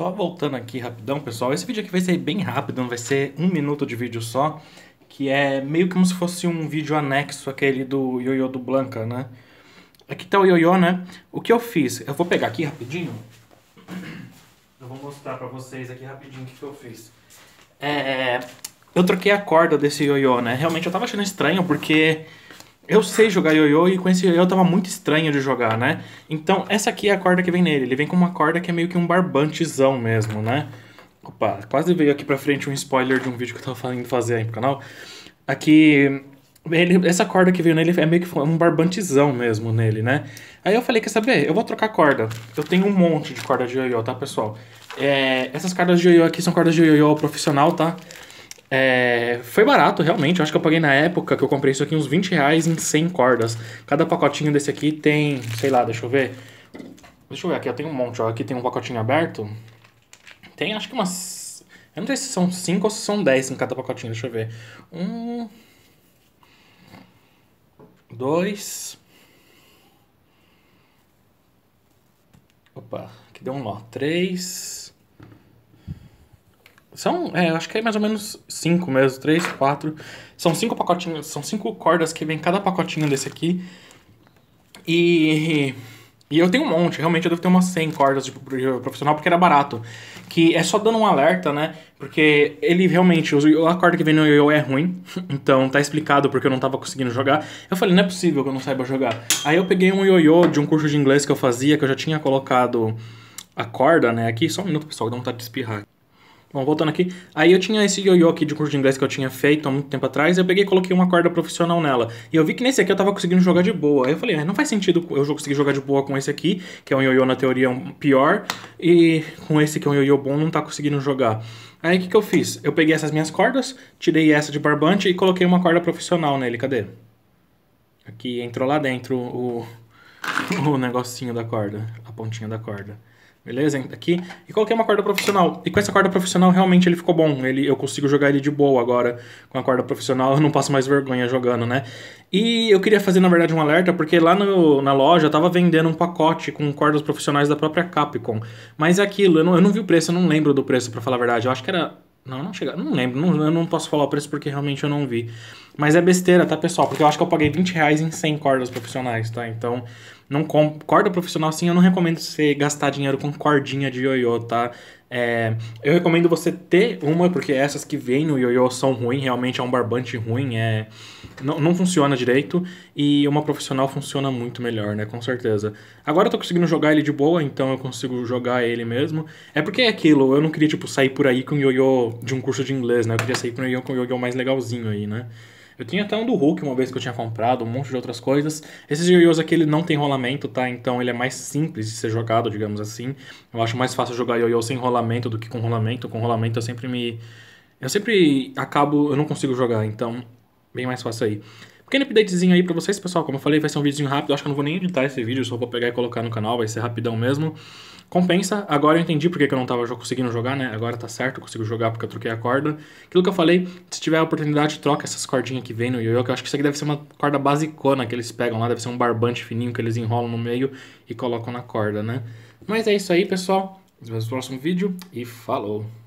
Só voltando aqui rapidão, pessoal. Esse vídeo aqui vai ser bem rápido, não vai ser um minuto de vídeo só. Que é meio como se fosse um vídeo anexo aquele do ioiô do Blanca, né? Aqui tá o ioiô, né? O que eu fiz? Eu vou pegar aqui rapidinho. Eu vou mostrar pra vocês aqui rapidinho o que, eu fiz. É... Eu troquei a corda desse ioiô, né? Realmente eu tava achando estranho porque eu sei jogar ioiô e com esse ioiô tava muito estranho de jogar, né? Então, essa aqui é a corda que vem nele. Ele vem com uma corda que é meio que um barbantezão mesmo, né? Opa, quase veio aqui pra frente um spoiler de um vídeo que eu tava falando fazer aí pro canal. Aqui, ele, essa corda que veio nele é meio que um barbantezão mesmo nele, né? Aí eu falei, quer saber? Eu vou trocar corda. Eu tenho um monte de corda de ioiô, tá, pessoal? É, essas cordas de ioiô aqui são cordas de ioiô profissional, tá? É, foi barato, realmente. Eu acho que eu paguei na época que eu comprei isso aqui uns 20 reais em 100 cordas. Cada pacotinho desse aqui tem, sei lá, deixa eu ver. Deixa eu ver aqui, eu tenho um monte. Ó. Aqui tem um pacotinho aberto. Tem acho que umas. Eu não sei se são 5 ou se são 10 em cada pacotinho, deixa eu ver. Um. Dois. Opa, aqui deu um nó. Três. São, é, acho que é mais ou menos cinco mesmo, três, quatro. São cinco pacotinhos, são cinco cordas que vem cada pacotinho desse aqui. E, e eu tenho um monte, realmente eu devo ter umas 100 cordas de tipo, profissional porque era barato. Que é só dando um alerta, né? Porque ele realmente, a corda que vem no yo é ruim, então tá explicado porque eu não tava conseguindo jogar. Eu falei, não é possível que eu não saiba jogar. Aí eu peguei um yo de um curso de inglês que eu fazia, que eu já tinha colocado a corda, né? Aqui, só um minuto, pessoal, dá vontade de espirrar. Bom, voltando aqui. Aí eu tinha esse ioiô aqui de curso de inglês que eu tinha feito há muito tempo atrás. Eu peguei e coloquei uma corda profissional nela. E eu vi que nesse aqui eu tava conseguindo jogar de boa. Aí eu falei, ah, não faz sentido eu conseguir jogar de boa com esse aqui, que é um ioiô na teoria um pior. E com esse que é um ioiô bom, não tá conseguindo jogar. Aí o que, que eu fiz? Eu peguei essas minhas cordas, tirei essa de barbante e coloquei uma corda profissional nele. Cadê? Aqui entrou lá dentro o, o negocinho da corda, a pontinha da corda beleza? Aqui. E coloquei uma corda profissional. E com essa corda profissional, realmente ele ficou bom. Ele, eu consigo jogar ele de boa agora. Com a corda profissional, eu não passo mais vergonha jogando, né? E eu queria fazer, na verdade, um alerta, porque lá no, na loja eu tava vendendo um pacote com cordas profissionais da própria Capcom. Mas é aquilo, eu não, eu não vi o preço, eu não lembro do preço, para falar a verdade. Eu acho que era... Não, não chega... Não lembro, não, eu não posso falar o preço porque realmente eu não vi. Mas é besteira, tá, pessoal? Porque eu acho que eu paguei 20 reais em 100 cordas profissionais, tá? Então, não corda profissional, sim, eu não recomendo você gastar dinheiro com cordinha de ioiô, tá? É... Eu recomendo você ter uma, porque essas que vêm no ioiô são ruins, realmente é um barbante ruim, é... Não, não funciona direito, e uma profissional funciona muito melhor, né? Com certeza. Agora eu tô conseguindo jogar ele de boa, então eu consigo jogar ele mesmo. É porque é aquilo, eu não queria, tipo, sair por aí com o ioiô de um curso de inglês, né? Eu queria sair por aí com o ioiô mais legalzinho aí, né? Eu tinha até um do Hulk uma vez que eu tinha comprado, um monte de outras coisas. Esses yo-yos aqui ele não tem rolamento, tá? Então ele é mais simples de ser jogado, digamos assim. Eu acho mais fácil jogar yo-yo sem rolamento do que com rolamento. Com rolamento eu sempre me... Eu sempre acabo... Eu não consigo jogar, então bem mais fácil aí pequeno updatezinho aí pra vocês, pessoal. Como eu falei, vai ser um videozinho rápido. Acho que eu não vou nem editar esse vídeo, só vou pegar e colocar no canal, vai ser rapidão mesmo. Compensa, agora eu entendi porque que eu não tava conseguindo jogar, né? Agora tá certo, eu consigo jogar porque eu troquei a corda. Aquilo que eu falei, se tiver a oportunidade, troca essas cordinhas que vem no yo que eu acho que isso aqui deve ser uma corda basicona que eles pegam lá, deve ser um barbante fininho que eles enrolam no meio e colocam na corda, né? Mas é isso aí, pessoal. Nos vemos no próximo vídeo e falou!